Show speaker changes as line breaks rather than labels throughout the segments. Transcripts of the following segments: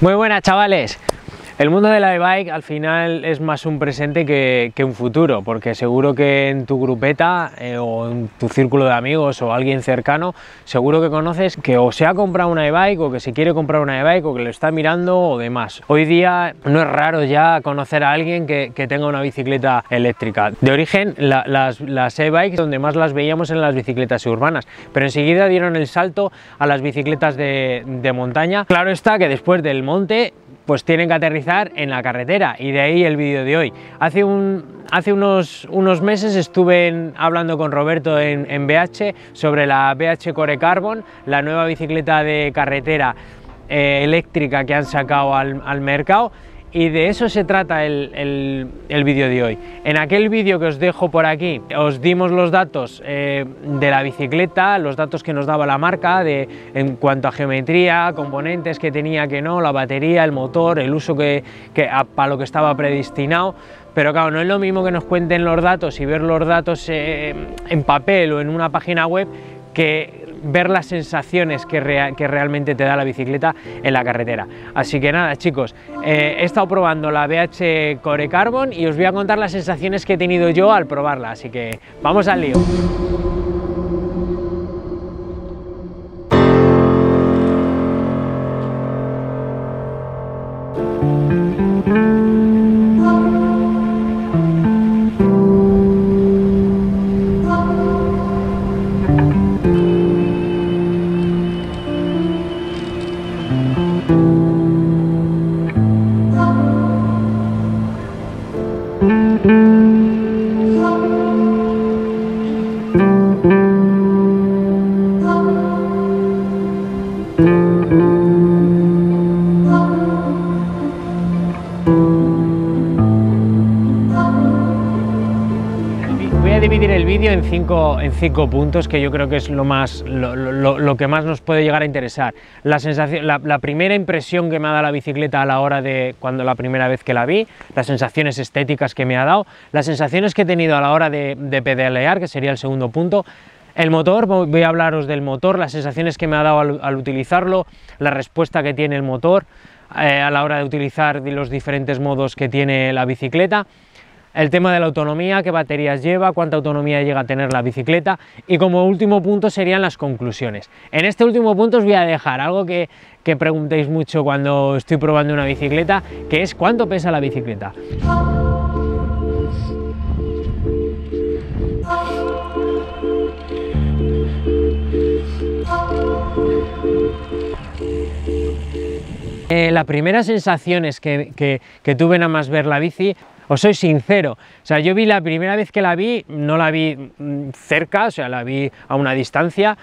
Muy buenas chavales, el mundo de la e-bike al final es más un presente que, un futuro, porque seguro que en tu grupeta eh, o en tu círculo de amigos o alguien cercano, seguro que conoces que o se ha comprado una e-bike o que se quiere comprar una e-bike o que lo está mirando o demás. Hoy día no es raro ya conocer a alguien que, tenga una bicicleta eléctrica. De origen, las, e-bikes donde más las veíamos en las bicicletas urbanas, pero enseguida dieron el salto a las bicicletas de montaña. Claro está que después del monte pues tienen que aterrizar en la carretera y de ahí el vídeo de hoy. Hace, unos, meses estuve hablando con Roberto en, BH sobre la BH Core Carbon, la nueva bicicleta de carretera eh, eléctrica que han sacado al mercado y de eso se trata el, vídeo de hoy. En aquel vídeo que os dejo por aquí, os dimos los datos eh, de la bicicleta, los datos que nos daba la marca de, en cuanto a geometría, componentes que tenía, que no, la batería, el motor, el uso que, para lo que estaba predestinado. Pero claro, no es lo mismo que nos cuenten los datos y ver los datos eh, en papel o en una página web que ver las sensaciones que, que, realmente te da la bicicleta en la carretera. Así que nada chicos, eh, he estado probando la BH Core Carbon y os voy a contar las sensaciones que he tenido yo al probarla, así que vamos al lío. en cinco puntos que yo creo que es lo, más, lo, que más nos puede llegar a interesar. La, sensación, la, primera impresión que me ha dado la bicicleta a la hora de cuando la primera vez que la vi, las sensaciones estéticas que me ha dado, las sensaciones que he tenido a la hora de, pedalear, que sería el segundo punto, el motor, voy a hablaros del motor, las sensaciones que me ha dado al, utilizarlo, la respuesta que tiene el motor eh, a la hora de utilizar los diferentes modos que tiene la bicicleta el tema de la autonomía, qué baterías lleva, cuánta autonomía llega a tener la bicicleta y como último punto serían las conclusiones. En este último punto os voy a dejar algo que, preguntéis mucho cuando estoy probando una bicicleta, que es cuánto pesa la bicicleta. Eh, las primeras sensaciones que, que tuve nada más ver la bici os soy sincero. O sea, yo vi la primera vez que la vi, no la vi mm, cerca, o sea, la vi a una distancia.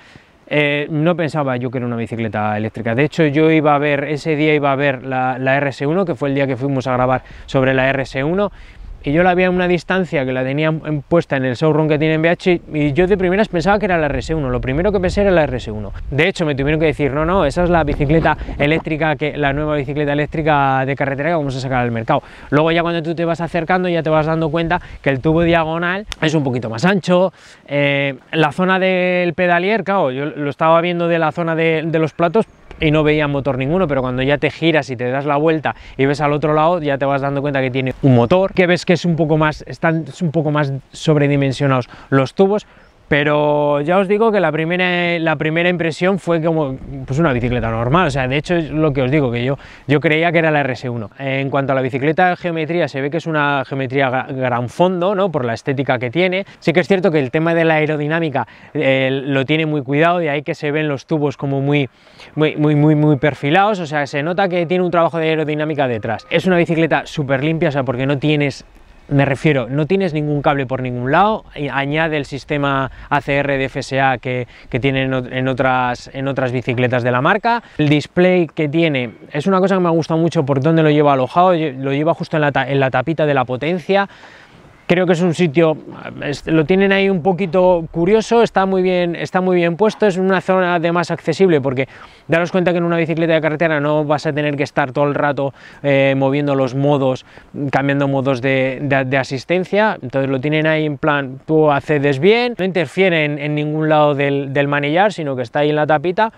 Eh, no pensaba yo que era una bicicleta eléctrica. De hecho, yo iba a ver, ese día iba a ver la, la RS1, que fue el día que fuimos a grabar sobre la RS1, y yo la había a una distancia que la tenía puesta en el showroom que tiene en BH y yo de primeras pensaba que era la RS1, lo primero que pensé era la RS1. De hecho me tuvieron que decir, no, no, esa es la bicicleta eléctrica, que, la nueva bicicleta eléctrica de carretera que vamos a sacar al mercado. Luego ya cuando tú te vas acercando ya te vas dando cuenta que el tubo diagonal es un poquito más ancho, eh, la zona del pedalier, claro, yo lo estaba viendo de la zona de los platos, y no veía motor ninguno, pero cuando ya te giras y te das la vuelta y ves al otro lado, ya te vas dando cuenta que tiene un motor, que ves que es un poco más, están un poco más sobredimensionados los tubos, pero ya os digo que la primera, la primera impresión fue como pues una bicicleta normal, o sea, de hecho es lo que os digo, que yo, yo creía que era la RS1. En cuanto a la bicicleta de geometría, se ve que es una geometría gran fondo, ¿no? Por la estética que tiene. Sí que es cierto que el tema de la aerodinámica eh, lo tiene muy cuidado, y ahí que se ven los tubos como muy, muy, muy, muy, muy perfilados, o sea, se nota que tiene un trabajo de aerodinámica detrás. Es una bicicleta súper limpia, o sea, porque no tienes me refiero, no tienes ningún cable por ningún lado, eh, añade el sistema ACR de FSA que, que tiene en otras, en otras bicicletas de la marca. El display que tiene es una cosa que me gusta mucho por dónde lo lleva alojado, lo lleva justo en la, en la tapita de la potencia creo que es un sitio, lo tienen ahí un poquito curioso, está muy bien, está muy bien puesto, es una zona además accesible porque daros cuenta que en una bicicleta de carretera no vas a tener que estar todo el rato eh, moviendo los modos, cambiando modos de, asistencia, entonces lo tienen ahí en plan, tú accedes bien, no interfieren en, ningún lado del manillar, sino que está ahí en la tapita.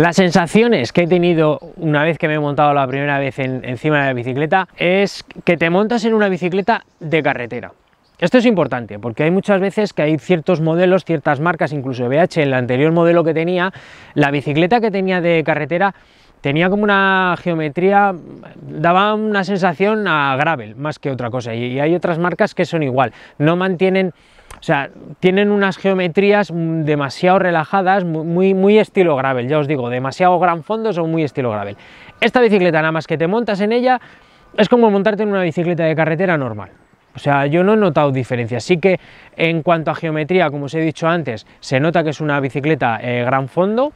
Las sensaciones que he tenido una vez que me he montado la primera vez encima de la bicicleta es que te montas en una bicicleta de carretera. Esto es importante porque hay muchas veces que hay ciertos modelos, ciertas marcas, incluso BH, en el anterior modelo que tenía, la bicicleta que tenía de carretera tenía como una geometría, daba una sensación a gravel más que otra cosa y hay otras marcas que son igual, no mantienen o sea, tienen unas geometrías mm, demasiado relajadas, muy, muy estilo gravel, ya os digo, demasiado gran fondo son muy estilo gravel. Esta bicicleta, nada más que te montas en ella, es como montarte en una bicicleta de carretera normal. O sea, yo no he notado diferencias. Sí que en cuanto a geometría, como os he dicho antes, se nota que es una bicicleta eh, gran fondo,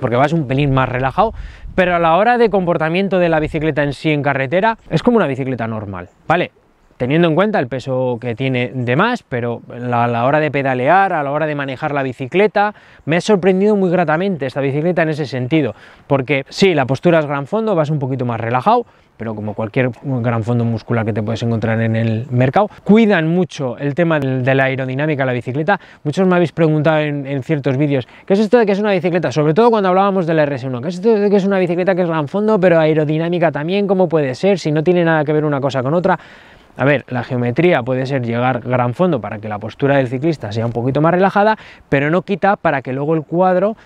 porque vas un pelín más relajado, pero a la hora de comportamiento de la bicicleta en sí en carretera, es como una bicicleta normal, ¿vale? teniendo en cuenta el peso que tiene de más, pero a la hora de pedalear, a la hora de manejar la bicicleta, me ha sorprendido muy gratamente esta bicicleta en ese sentido, porque sí, la postura es gran fondo, vas un poquito más relajado, pero como cualquier gran fondo muscular que te puedes encontrar en el mercado, cuidan mucho el tema de la aerodinámica de la bicicleta. Muchos me habéis preguntado en, ciertos vídeos, ¿qué es esto de que es una bicicleta? Sobre todo cuando hablábamos de la RS1, ¿qué es esto de que es una bicicleta que es gran fondo, pero aerodinámica también? ¿Cómo puede ser si no tiene nada que ver una cosa con otra? A ver, la geometría puede ser llegar gran fondo para que la postura del ciclista sea un poquito más relajada, pero no quita para que luego el cuadro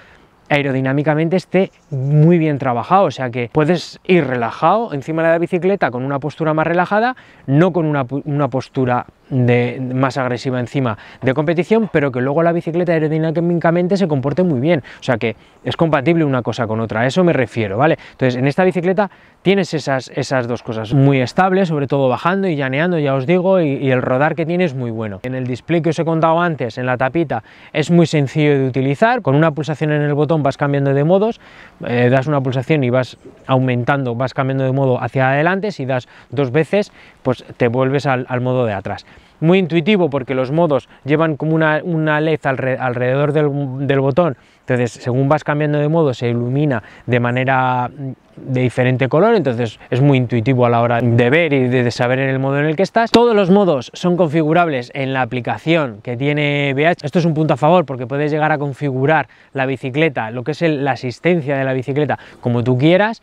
aerodinámicamente esté muy bien trabajado, o sea que puedes ir relajado encima de la bicicleta con una postura más relajada, no con una, una postura de, más agresiva encima de competición, pero que luego la bicicleta aerodinámicamente se comporte muy bien. O sea que es compatible una cosa con otra, a eso me refiero, ¿vale? Entonces, en esta bicicleta tienes esas, esas dos cosas muy estables, sobre todo bajando y llaneando, ya os digo, y, el rodar que tiene es muy bueno. En el display que os he contado antes, en la tapita, es muy sencillo de utilizar, con una pulsación en el botón vas cambiando de modos, eh, das una pulsación y vas aumentando, vas cambiando de modo hacia adelante, si das dos veces, pues te vuelves al modo de atrás muy intuitivo porque los modos llevan como una, una LED alrededor del, botón, entonces según vas cambiando de modo se ilumina de manera mm, de diferente color, entonces es muy intuitivo a la hora de ver y de, saber en el modo en el que estás. Todos los modos son configurables en la aplicación que tiene BH, esto es un punto a favor porque puedes llegar a configurar la bicicleta, lo que es la asistencia de la bicicleta como tú quieras.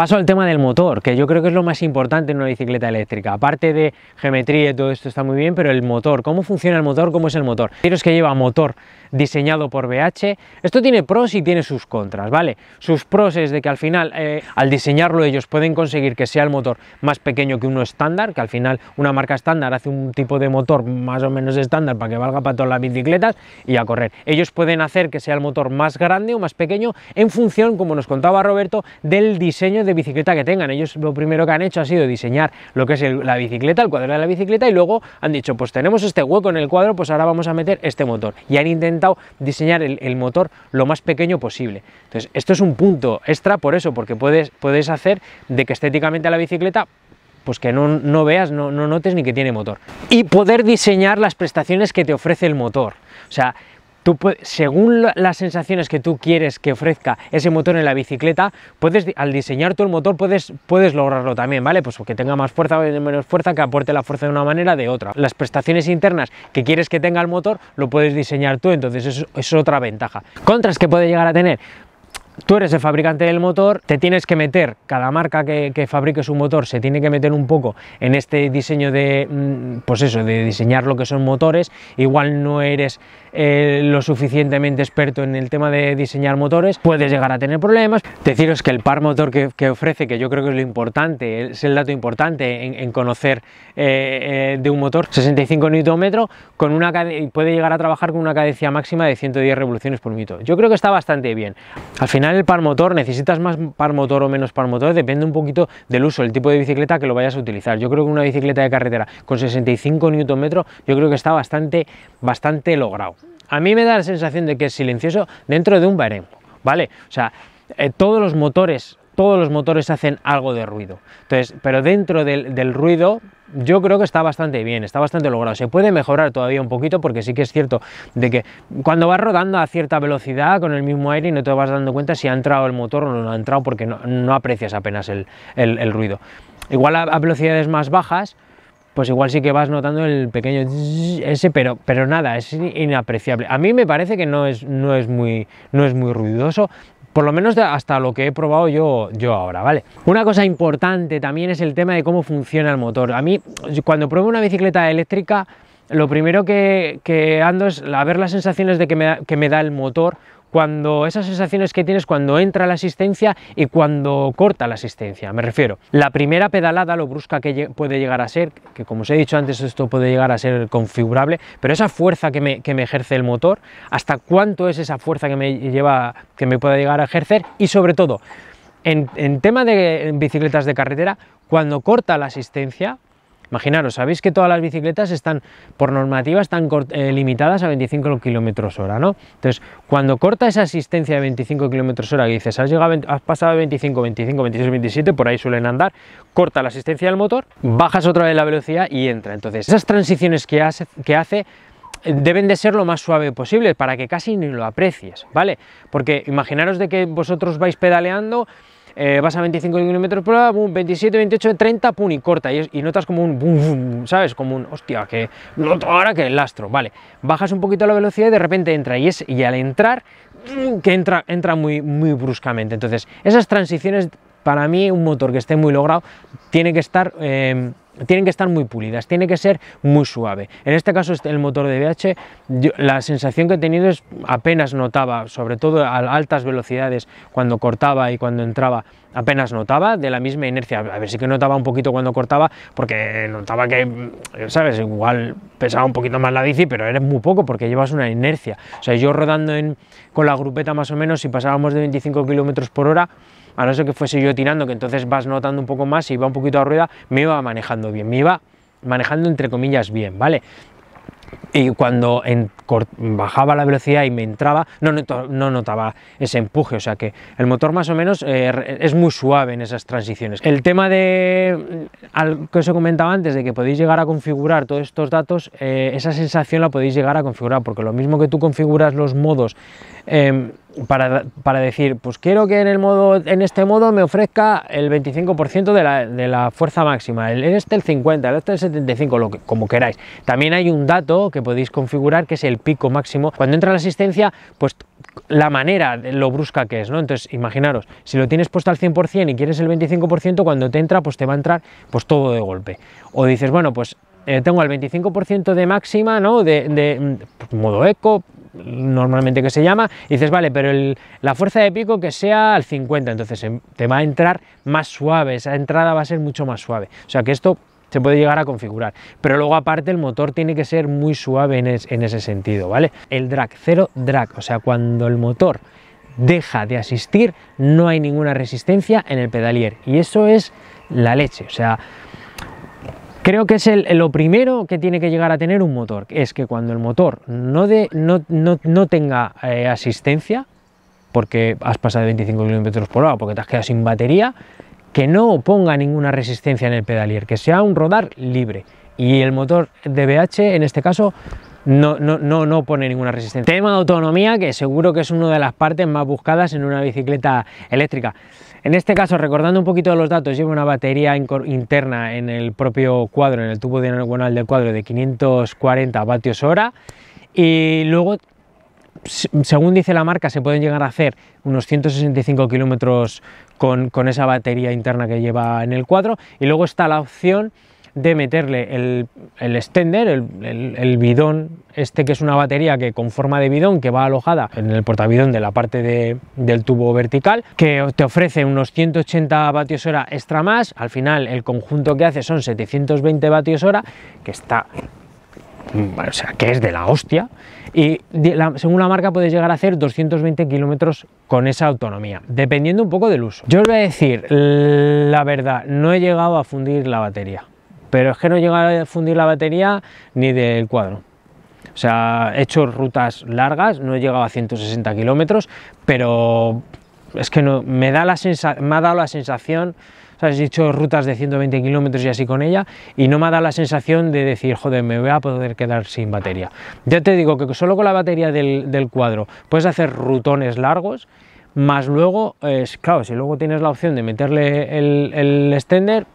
Paso al tema del motor, que yo creo que es lo más importante en una bicicleta eléctrica. Aparte de geometría y todo esto está muy bien, pero el motor, cómo funciona el motor, cómo es el motor. es que lleva motor diseñado por BH. Esto tiene pros y tiene sus contras, ¿vale? Sus pros es de que al final, eh, al diseñarlo ellos pueden conseguir que sea el motor más pequeño que uno estándar, que al final una marca estándar hace un tipo de motor más o menos estándar para que valga para todas las bicicletas y a correr. Ellos pueden hacer que sea el motor más grande o más pequeño en función, como nos contaba Roberto, del diseño de bicicleta que tengan. Ellos lo primero que han hecho ha sido diseñar lo que es la bicicleta, el cuadro de la bicicleta, y luego han dicho, pues tenemos este hueco en el cuadro, pues ahora vamos a meter este motor. Y han intentado diseñar el, motor lo más pequeño posible. Entonces, esto es un punto extra por eso, porque puedes, puedes hacer de que estéticamente la bicicleta pues que no, veas, no, no notes ni que tiene motor. Y poder diseñar las prestaciones que te ofrece el motor. O sea, según las sensaciones que tú quieres que ofrezca ese motor en la bicicleta, puedes, al diseñar tú el motor puedes, puedes lograrlo también, ¿vale? Pues que tenga más fuerza o menos fuerza, que aporte la fuerza de una manera o de otra. Las prestaciones internas que quieres que tenga el motor lo puedes diseñar tú, entonces eso es otra ventaja. ¿Contras que puede llegar a tener? Tú eres el fabricante del motor, te tienes que meter, cada marca que, fabrique su motor se tiene que meter un poco en este diseño de, mm, pues eso, de diseñar lo que son motores, igual no eres eh, lo suficientemente experto en el tema de diseñar motores, puedes llegar a tener problemas. Deciros que el par motor que, ofrece, que yo creo que es lo importante, es el dato importante en, conocer eh, eh, de un motor, 65 Nm, con una puede llegar a trabajar con una cadencia máxima de 110 revoluciones por minuto. Yo creo que está bastante bien. Al final el par motor, necesitas más par motor o menos par motor, depende un poquito del uso, el tipo de bicicleta que lo vayas a utilizar. Yo creo que una bicicleta de carretera con 65 Nm, yo creo que está bastante, bastante logrado. A mí me da la sensación de que es silencioso dentro de un baremo, ¿vale? O sea, eh, todos los motores todos los motores hacen algo de ruido. Entonces, pero dentro del, ruido, yo creo que está bastante bien, está bastante logrado. Se puede mejorar todavía un poquito porque sí que es cierto de que cuando vas rodando a cierta velocidad con el mismo aire y no te vas dando cuenta si ha entrado el motor o no ha entrado porque no, aprecias apenas el, ruido. Igual a, velocidades más bajas, pues igual sí que vas notando el pequeño ese, pero, pero nada, es inapreciable. A mí me parece que no es, no es, muy, no es muy ruidoso, por lo menos hasta lo que he probado yo, yo ahora, ¿vale? Una cosa importante también es el tema de cómo funciona el motor. A mí, cuando pruebo una bicicleta eléctrica, lo primero que, ando es a ver las sensaciones de que me, da, que me da el motor cuando esas sensaciones que tienes cuando entra la asistencia y cuando corta la asistencia, me refiero. La primera pedalada, lo brusca que puede llegar a ser, que como os he dicho antes, esto puede llegar a ser configurable, pero esa fuerza que me, ejerce el motor, hasta cuánto es esa fuerza que me lleva, que me pueda llegar a ejercer y sobre todo, en, tema de bicicletas de carretera, cuando corta la asistencia, Imaginaros, sabéis que todas las bicicletas están, por normativa, están eh, limitadas a 25 km hora, ¿no? Entonces, cuando corta esa asistencia de 25 km hora, que dices, has, pasado de 25, 25, 26, 27, por ahí suelen andar, corta la asistencia del motor, bajas otra vez la velocidad y entra. Entonces, esas transiciones que hace, que hace eh, deben de ser lo más suave posible para que casi ni lo aprecies, ¿vale? Porque imaginaros de que vosotros vais pedaleando eh, vas a 25 km por hora, 27, 28, 30, pum, y corta, y, notas como un ¿sabes? Como un, hostia, que ahora que el lastro, vale, bajas un poquito la velocidad y de repente entra, y, es, y al entrar, mm, que entra, entra muy, muy bruscamente, entonces esas transiciones, para mí un motor que esté muy logrado, tiene que estar... Em, tienen que estar muy pulidas, tiene que ser muy suave. En este caso este, el motor de VH, la sensación que he tenido es apenas notaba, sobre todo a altas velocidades, cuando cortaba y cuando entraba, apenas notaba de la misma inercia. A ver, si que notaba un poquito cuando cortaba, porque notaba que, sabes, igual pesaba un poquito más la bici, pero eres muy poco porque llevas una inercia. O sea, yo rodando con la grupeta más o menos, si pasábamos de 25 km por hora, a no ser que fuese yo tirando, que entonces vas notando un poco más y va un poquito a rueda, me iba manejando bien, me iba manejando entre comillas bien, ¿vale? y cuando bajaba la velocidad y me entraba, no, notaba ese empuje. O sea que el motor más o menos eh, es muy suave en esas transiciones. El tema de mm, al que os he comentado antes, de que podéis llegar a configurar todos estos datos, eh, esa sensación la podéis llegar a configurar, porque lo mismo que tú configuras los modos em, para, para, decir, pues quiero que en, el modo, en este modo me ofrezca el 25% de la, fuerza máxima, en este el 50, el este el 75, lo que, como queráis. También hay un dato que podéis configurar que es el pico máximo. Cuando entra la asistencia, pues la manera, lo brusca que es, ¿no? Entonces, imaginaros, si lo tienes puesto al 100% y quieres el 25%, cuando te entra, pues te va a entrar pues todo de golpe. O dices, bueno, pues eh, tengo el 25% de máxima, ¿no? De, de, mm, pues, modo eco, normalmente que se llama, y dices, vale, pero la fuerza de pico que sea al 50, entonces te va a entrar más suave, esa entrada va a ser mucho más suave. O sea que esto se puede llegar a configurar, pero luego aparte el motor tiene que ser muy suave en, en ese sentido, ¿vale? El drag, cero drag, o sea, cuando el motor deja de asistir, no hay ninguna resistencia en el pedalier, y eso es la leche, o sea, creo que es lo primero que tiene que llegar a tener un motor, es que cuando el motor no, tenga eh, asistencia, porque has pasado de 25 km por hora, porque te has quedado sin batería, que no ponga ninguna resistencia en el pedalier, que sea un rodar libre. Y el motor de BH, en este caso, no, no, no, pone ninguna resistencia. Tema de autonomía, que seguro que es una de las partes más buscadas en una bicicleta eléctrica. En este caso, recordando un poquito los datos, lleva una batería interna en el propio cuadro, en el tubo diagonal del cuadro de 540 vatios hora y luego, según dice la marca, se pueden llegar a hacer unos 165 kilómetros con esa batería interna que lleva en el cuadro y luego está la opción de meterle el, extender, el, bidón, este que es una batería que con forma de bidón que va alojada en el portabidón de la parte del tubo vertical, que te ofrece unos 180 vatios hora extra más, al final el conjunto que hace son 720 vatios hora, que está mm, o sea, que es de la hostia, y según la marca puedes llegar a hacer 220 kilómetros con esa autonomía, dependiendo un poco del uso. Yo os voy a decir la verdad, no he llegado a fundir la batería pero es que no llegado a fundir la batería ni del cuadro. O sea, he hecho rutas largas, no he llegado a 160 kilómetros, pero es que no, me, da la me ha dado la sensación, o sea, he hecho rutas de 120 kilómetros y así con ella, y no me ha dado la sensación de decir, joder, me voy a poder quedar sin batería. Ya te digo que solo con la batería del, cuadro puedes hacer rutones largos, más luego, es, claro, si luego tienes la opción de meterle el, extender,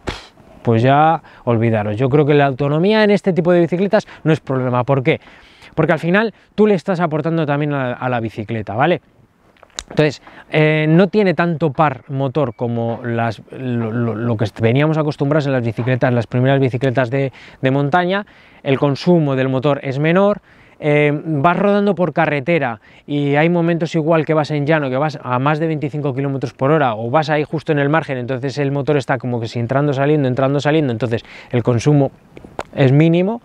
pues ya olvidaros. Yo creo que la autonomía en este tipo de bicicletas no es problema. ¿Por qué? Porque al final tú le estás aportando también a, la bicicleta, ¿vale? Entonces, eh, no tiene tanto par motor como las, lo, que veníamos acostumbrados en las bicicletas, las primeras bicicletas de, de montaña. El consumo del motor es menor, eh, vas rodando por carretera y hay momentos igual que vas en llano, que vas a más de 25 kilómetros por hora o vas ahí justo en el margen, entonces el motor está como que si entrando, saliendo, entrando, saliendo, entonces el consumo es mínimo.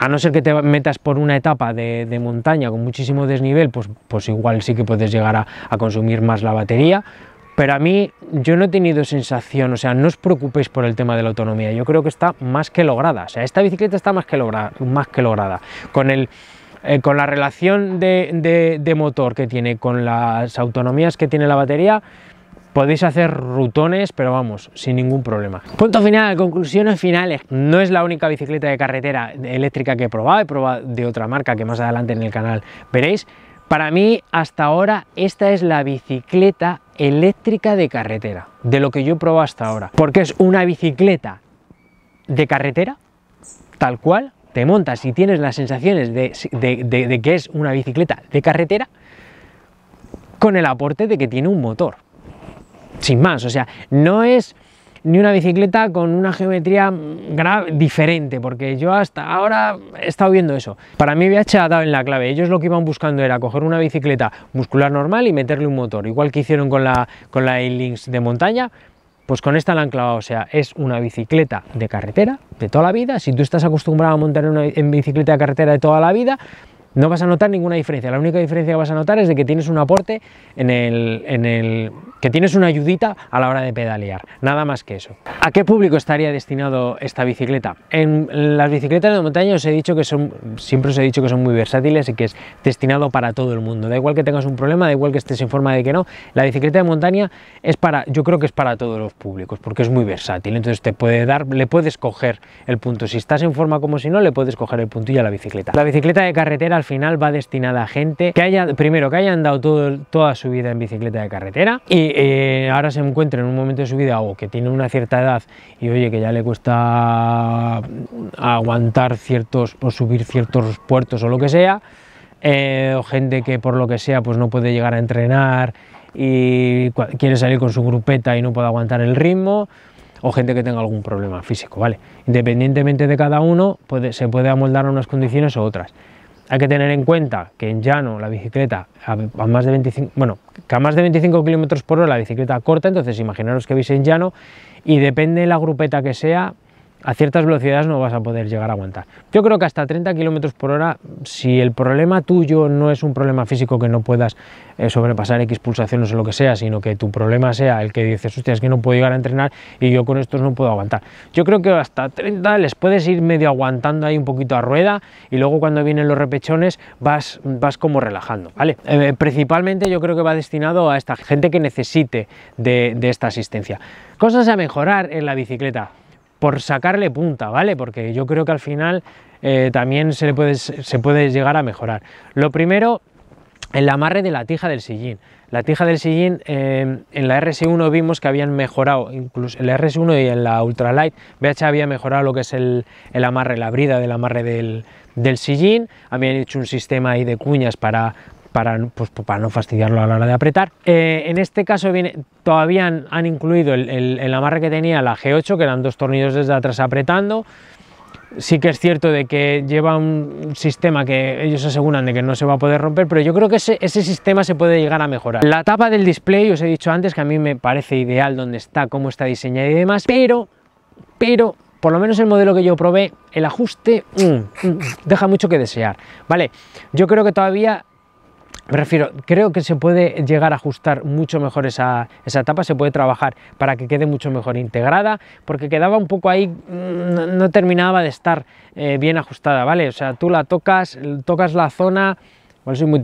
A no ser que te metas por una etapa de, montaña con muchísimo desnivel, pues, pues igual sí que puedes llegar a, consumir más la batería, pero a mí yo no he tenido sensación, o sea, no os preocupéis por el tema de la autonomía, yo creo que está más que lograda, o sea, esta bicicleta está más que, lograda más que lograda. Con el eh, con la relación de, de, motor que tiene, con las autonomías que tiene la batería, podéis hacer rutones, pero vamos, sin ningún problema. Punto final, conclusiones finales. No es la única bicicleta de carretera eléctrica que he probado, he probado de otra marca que más adelante en el canal veréis. Para mí, hasta ahora, esta es la bicicleta eléctrica de carretera, de lo que yo he probado hasta ahora. Porque es una bicicleta de carretera, tal cual, te montas y tienes las sensaciones de, que es una bicicleta de carretera, con el aporte de que tiene un motor. Sin más, o sea, no es ni una bicicleta con una geometría diferente, porque yo hasta ahora he estado viendo eso. Para mí BH ha dado en la clave, ellos lo que iban buscando era coger una bicicleta muscular normal y meterle un motor, igual que hicieron con la, con la links de montaña, pues con esta la han clavado, o sea, es una bicicleta de carretera de toda la vida. Si tú estás acostumbrado a montar una, en bicicleta de carretera de toda la vida, no vas a notar ninguna diferencia. La única diferencia que vas a notar es de que tienes un aporte en el, en el, que tienes una ayudita a la hora de pedalear, nada más que eso. ¿A qué público estaría destinado esta bicicleta? En las bicicletas de montaña os he dicho que son, siempre os he dicho que son muy versátiles y que es destinado para todo el mundo. Da igual que tengas un problema, da igual que estés en forma de que no, la bicicleta de montaña es para, yo creo que es para todos los públicos porque es muy versátil. Entonces te puede dar, le puedes coger el punto. Si estás en forma como si no, le puedes coger el puntillo a la bicicleta. La bicicleta de carretera al final va destinada a gente que haya, primero, que hayan dado toda su vida en bicicleta de carretera y eh, ahora se encuentra en un momento de su vida o que tiene una cierta edad y oye, que ya le cuesta aguantar ciertos o subir ciertos puertos o lo que sea, eh, o gente que por lo que sea pues no puede llegar a entrenar y quiere salir con su grupeta y no puede aguantar el ritmo o gente que tenga algún problema físico, ¿vale? Independientemente de cada uno, se puede amoldar a unas condiciones u otras. Hay que tener en cuenta que en llano la bicicleta a más de 25, bueno, que a más de 25 kilómetros por hora la bicicleta corta, entonces imaginaros que vais en llano y depende de la grupeta que sea, a ciertas velocidades no vas a poder llegar a aguantar. Yo creo que hasta 30 km por hora, si el problema tuyo no es un problema físico que no puedas eh, sobrepasar X pulsaciones o lo que sea, sino que tu problema sea el que dices, hostia, es que no puedo llegar a entrenar y yo con estos no puedo aguantar. Yo creo que hasta 30 les puedes ir medio aguantando ahí un poquito a rueda y luego cuando vienen los repechones vas, vas como relajando, ¿vale? Eh, principalmente yo creo que va destinado a esta gente que necesite de, de esta asistencia. Cosas a mejorar en la bicicleta por sacarle punta, ¿vale? Porque yo creo que al final eh, también se, le puede, se puede llegar a mejorar. Lo primero, el amarre de la tija del sillín. La tija del sillín eh, en la RS1 vimos que habían mejorado, incluso en la RS1 y en la Ultralight, BH había mejorado lo que es el, amarre, la brida del amarre del, del, sillín, habían hecho un sistema ahí de cuñas para, para, pues, pues, para no fastidiarlo a la hora de apretar. Eh, en este caso viene, todavía han, incluido el, el, amarre que tenía la G8, que eran dos tornillos desde atrás apretando. Sí que es cierto de que lleva un sistema que ellos aseguran de que no se va a poder romper, pero yo creo que ese, sistema se puede llegar a mejorar. La tapa del display, os he dicho antes que a mí me parece ideal donde está, cómo está diseñada y demás, pero, pero por lo menos el modelo que yo probé, el ajuste mm, mm, deja mucho que desear. Vale, yo creo que todavía me refiero, creo que se puede llegar a ajustar mucho mejor esa, esa, etapa, se puede trabajar para que quede mucho mejor integrada, porque quedaba un poco ahí, mm, no, terminaba de estar eh, bien ajustada, ¿vale? O sea, tú la tocas, tocas la zona, soy muy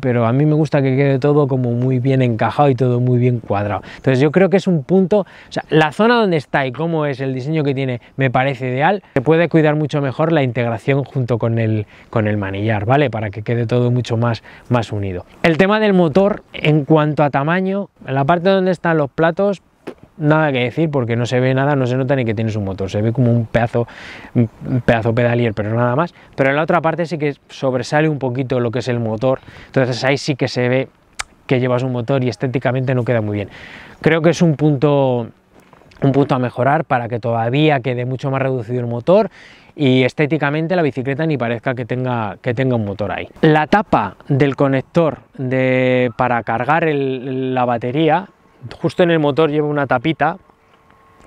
pero a mí me gusta que quede todo como muy bien encajado y todo muy bien cuadrado. Entonces yo creo que es un punto, o sea, la zona donde está y cómo es el diseño que tiene me parece ideal. Se puede cuidar mucho mejor la integración junto con el, con el manillar, ¿vale? Para que quede todo mucho más, más unido. El tema del motor en cuanto a tamaño, en la parte donde están los platos, nada que decir porque no se ve nada, no se nota ni que tienes un motor, se ve como un pedazo, pedazo pedalier, pero nada más. Pero en la otra parte sí que sobresale un poquito lo que es el motor, entonces ahí sí que se ve que llevas un motor y estéticamente no queda muy bien. Creo que es un punto, un punto a mejorar para que todavía quede mucho más reducido el motor y estéticamente la bicicleta ni parezca que tenga, que tenga un motor ahí. La tapa del conector para cargar la batería justo en el motor lleva una tapita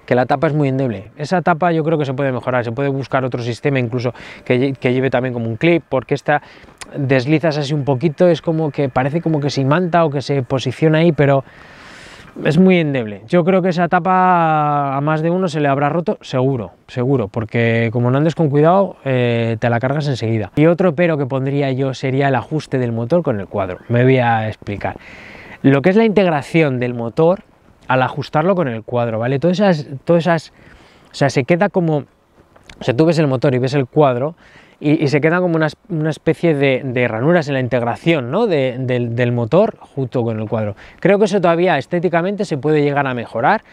que la tapa es muy endeble. Esa tapa yo creo que se puede mejorar, se puede buscar otro sistema incluso que, lleve también como un clip, porque esta deslizas así un poquito, es como que parece como que se imanta o que se posiciona ahí, pero es muy endeble. Yo creo que esa tapa a más de uno se le habrá roto, seguro, seguro, porque como no andes con cuidado, eh, te la cargas enseguida. Y otro pero que pondría yo sería el ajuste del motor con el cuadro. Me voy a explicar lo que es la integración del motor al ajustarlo con el cuadro, ¿vale? Todas esas, todas esas, o sea, se queda como, o sea, tú ves el motor y ves el cuadro y, se queda como una, especie de, ranuras en la integración, ¿no? del, motor junto con el cuadro. Creo que eso todavía estéticamente se puede llegar a mejorar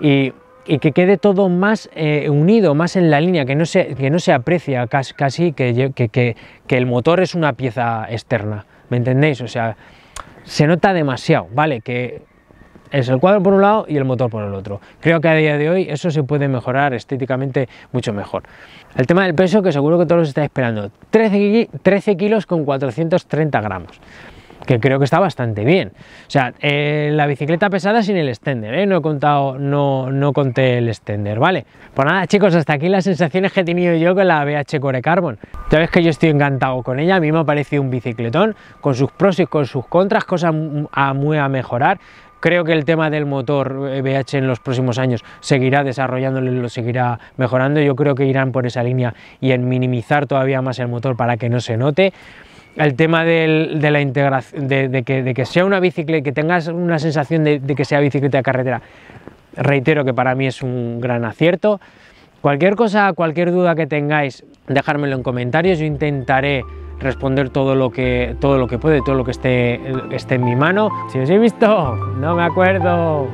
y que quede todo más eh, unido, más en la línea, que no se, que no se aprecia casi, que, que, que, el motor es una pieza externa. ¿Me entendéis? O sea, se nota demasiado, ¿vale? Que es el cuadro por un lado y el motor por el otro. Creo que a día de hoy eso se puede mejorar estéticamente mucho mejor. El tema del peso, que seguro que todos estáis esperando, 13, 13 kilos con 430 gramos que creo que está bastante bien. O sea, eh, la bicicleta pesada sin el extender, ¿eh? no he contado, no, no conté el extender, ¿vale? Pues nada, chicos, hasta aquí las sensaciones que he tenido yo con la BH Core Carbon. Ya ves que yo estoy encantado con ella, a mí me ha parecido un bicicletón, con sus pros y con sus contras, cosas a, muy a mejorar. Creo que el tema del motor BH eh, en los próximos años seguirá desarrollándolo lo seguirá mejorando. Yo creo que irán por esa línea y en minimizar todavía más el motor para que no se note el tema de la integración, de, que, sea una bicicleta, que tengas una sensación de, de que sea bicicleta de carretera, reitero que para mí es un gran acierto. Cualquier cosa, cualquier duda que tengáis, dejármelo en comentarios, yo intentaré responder todo lo que todo lo que puede, todo lo que esté, esté en mi mano. Si os he visto, no me acuerdo.